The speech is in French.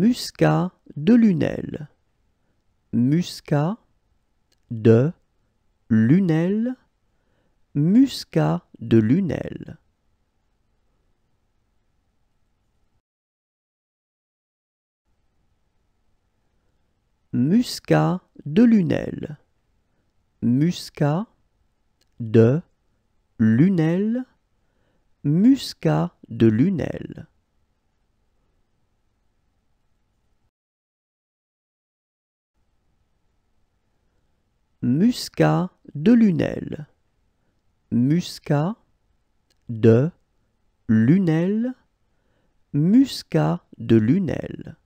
muscat de Lunel. Muscat de Lunel. Muscat de Lunel. Muscat de Lunel. Muscat de Lunel. Muscat de Lunel. muscat de Lunel. Muscat de Lunel. Muscat de Lunel.